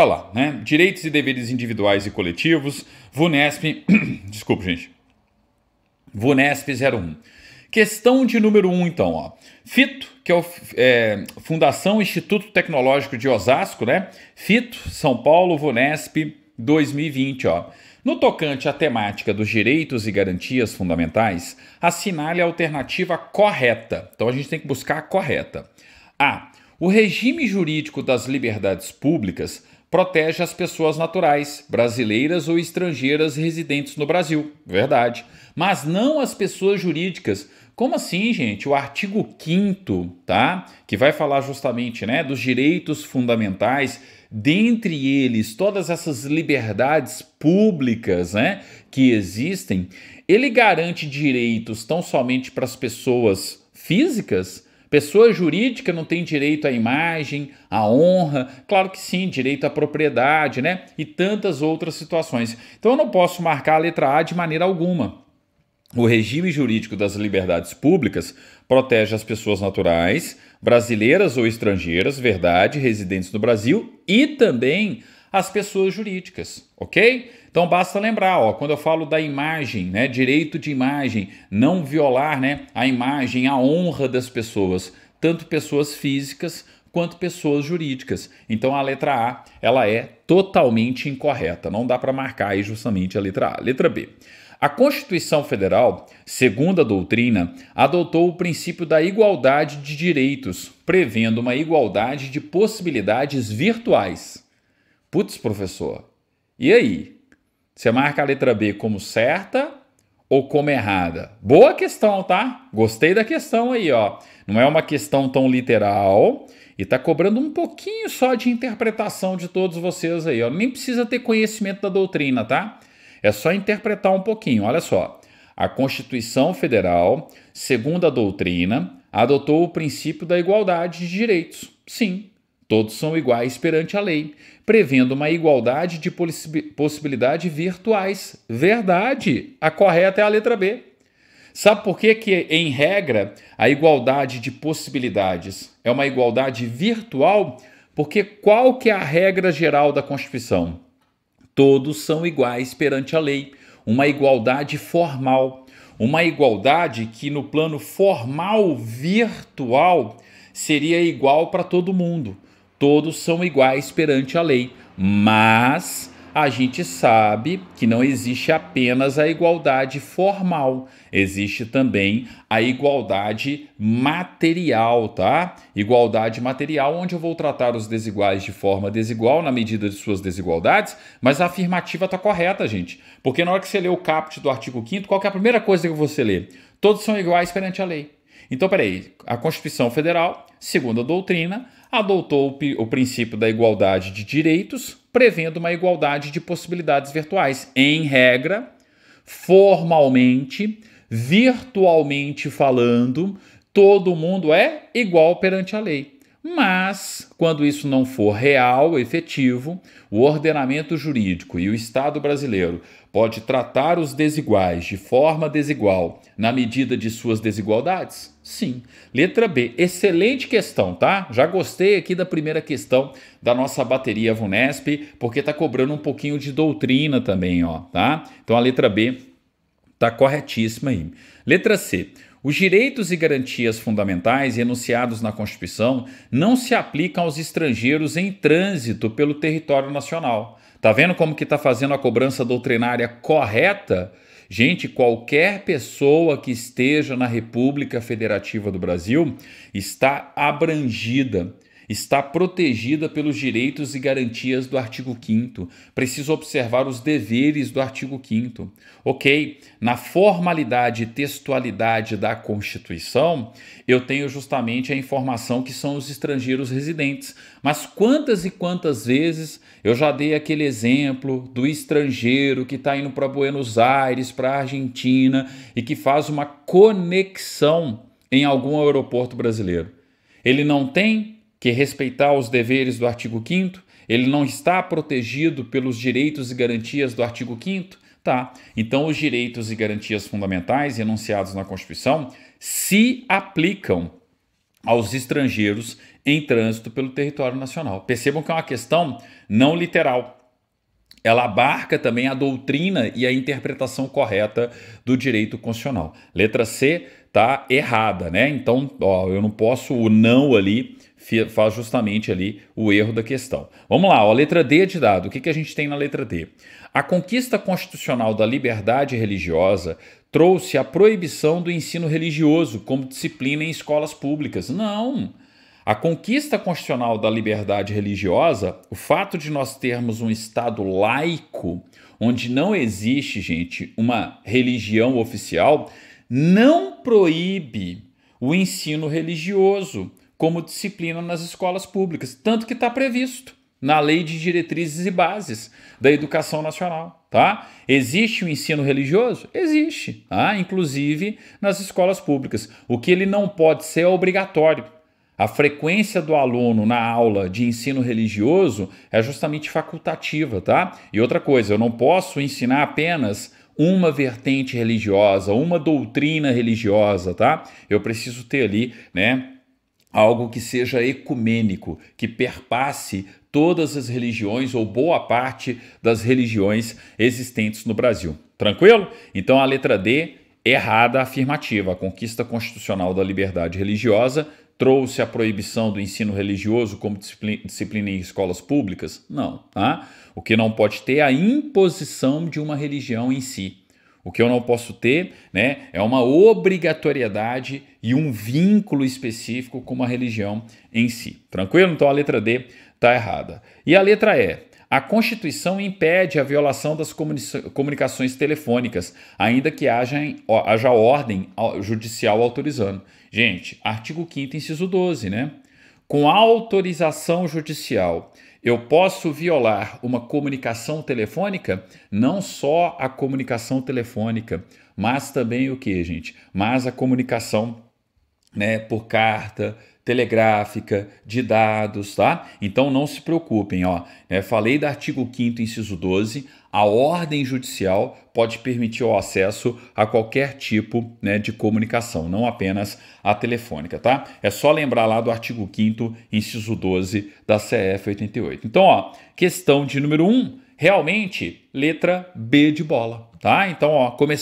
Olha lá, né? Direitos e deveres individuais e coletivos, VUNESP, desculpa, gente. VUNESP 01. Questão de número 1, um, então, ó. FITO, que é o é, Fundação Instituto Tecnológico de Osasco, né? FITO, São Paulo, VUNESP 2020, ó. No tocante à temática dos direitos e garantias fundamentais, assinale a alternativa correta. Então a gente tem que buscar a correta. A. O regime jurídico das liberdades públicas protege as pessoas naturais, brasileiras ou estrangeiras residentes no Brasil, verdade. Mas não as pessoas jurídicas. Como assim, gente? O artigo 5 tá? Que vai falar justamente, né, dos direitos fundamentais, dentre eles todas essas liberdades públicas, né, que existem, ele garante direitos tão somente para as pessoas físicas? Pessoa jurídica não tem direito à imagem, à honra, claro que sim, direito à propriedade, né? E tantas outras situações. Então eu não posso marcar a letra A de maneira alguma. O regime jurídico das liberdades públicas protege as pessoas naturais, brasileiras ou estrangeiras, verdade, residentes no Brasil e também as pessoas jurídicas, ok? Então basta lembrar, ó, quando eu falo da imagem, né, direito de imagem, não violar, né, a imagem, a honra das pessoas, tanto pessoas físicas quanto pessoas jurídicas. Então a letra A, ela é totalmente incorreta, não dá para marcar aí justamente a letra A. Letra B. A Constituição Federal, segundo a doutrina, adotou o princípio da igualdade de direitos, prevendo uma igualdade de possibilidades virtuais. Putz, professor, e aí? Você marca a letra B como certa ou como errada? Boa questão, tá? Gostei da questão aí, ó. Não é uma questão tão literal e tá cobrando um pouquinho só de interpretação de todos vocês aí, ó. Nem precisa ter conhecimento da doutrina, tá? É só interpretar um pouquinho. Olha só. A Constituição Federal, segundo a doutrina, adotou o princípio da igualdade de direitos. Sim, Todos são iguais perante a lei, prevendo uma igualdade de possibilidades virtuais. Verdade! A correta é a letra B. Sabe por que, que, em regra, a igualdade de possibilidades é uma igualdade virtual? Porque qual que é a regra geral da Constituição? Todos são iguais perante a lei, uma igualdade formal, uma igualdade que no plano formal virtual seria igual para todo mundo todos são iguais perante a lei, mas a gente sabe que não existe apenas a igualdade formal, existe também a igualdade material, tá? Igualdade material, onde eu vou tratar os desiguais de forma desigual na medida de suas desigualdades, mas a afirmativa está correta, gente. Porque na hora que você lê o caput do artigo 5, qual é a primeira coisa que você lê? Todos são iguais perante a lei. Então, peraí, a Constituição Federal, segundo a doutrina, adotou o, princípio da igualdade de direitos, prevendo uma igualdade de possibilidades virtuais. Em regra, formalmente, virtualmente falando, todo mundo é igual perante a lei. Mas, quando isso não for real, efetivo, o ordenamento jurídico e o Estado brasileiro pode tratar os desiguais de forma desigual na medida de suas desigualdades? Sim. Letra B. Excelente questão, tá? Já gostei aqui da primeira questão da nossa bateria Vunesp, porque tá cobrando um pouquinho de doutrina também, ó, tá? Então a letra B tá corretíssima aí. Letra C. Os direitos e garantias fundamentais enunciados na Constituição não se aplicam aos estrangeiros em trânsito pelo território nacional. Tá vendo como que tá fazendo a cobrança doutrinária correta? Gente, qualquer pessoa que esteja na República Federativa do Brasil está abrangida está protegida pelos direitos e garantias do artigo 5 Preciso observar os deveres do artigo 5 OK? Na formalidade e textualidade da Constituição, eu tenho justamente a informação que são os estrangeiros residentes. Mas quantas e quantas vezes eu já dei aquele exemplo do estrangeiro que está indo para Buenos Aires, para a Argentina e que faz uma conexão em algum aeroporto brasileiro. Ele não tem que respeitar os deveres do artigo 5 ele não está protegido pelos direitos e garantias do artigo 5 Tá. Então, os direitos e garantias fundamentais enunciados na Constituição se aplicam aos estrangeiros em trânsito pelo território nacional. Percebam que é uma questão não literal. Ela abarca também a doutrina e a interpretação correta do direito constitucional. Letra C tá errada, né? Então, ó, eu não posso o não ali faz justamente ali o erro da questão. Vamos lá, ó, a letra D é de dado. O que, que a gente tem na letra D? A conquista constitucional da liberdade religiosa trouxe a proibição do ensino religioso como disciplina em escolas públicas. Não! A conquista constitucional da liberdade religiosa, o fato de nós termos um Estado laico, onde não existe, gente, uma religião oficial, não proíbe o ensino religioso como disciplina nas escolas públicas, tanto que está previsto na Lei de Diretrizes e Bases da Educação Nacional, tá? Existe o ensino religioso? Existe, tá? inclusive nas escolas públicas. O que ele não pode ser é obrigatório. A frequência do aluno na aula de ensino religioso é justamente facultativa, tá? E outra coisa, eu não posso ensinar apenas uma vertente religiosa, uma doutrina religiosa, tá? Eu preciso ter ali, né, algo que seja ecumênico, que perpasse todas as religiões ou boa parte das religiões existentes no Brasil. Tranquilo? Então a letra D, errada a afirmativa. A conquista constitucional da liberdade religiosa trouxe a proibição do ensino religioso como disciplina em escolas públicas? Não. Tá? O que não pode ter é a imposição de uma religião em si. O que eu não posso ter né, é uma obrigatoriedade e um vínculo específico com uma religião em si. Tranquilo? Então a letra D está errada. E a letra E. A Constituição impede a violação das comunicações telefônicas, ainda que haja, haja ordem judicial autorizando. Gente, artigo 5, inciso 12, né? Com autorização judicial eu posso violar uma comunicação telefônica, não só a comunicação telefônica, mas também o que, gente? Mas a comunicação né, por carta, telegráfica, de dados, tá? Então não se preocupem, ó. Né? Falei do artigo 5 inciso 12, a ordem judicial pode permitir o acesso a qualquer tipo né, de comunicação, não apenas a telefônica, tá? É só lembrar lá do artigo 5 inciso 12 da CF 88. Então, ó, questão de número 1, realmente, letra B de bola, tá? Então, ó, começando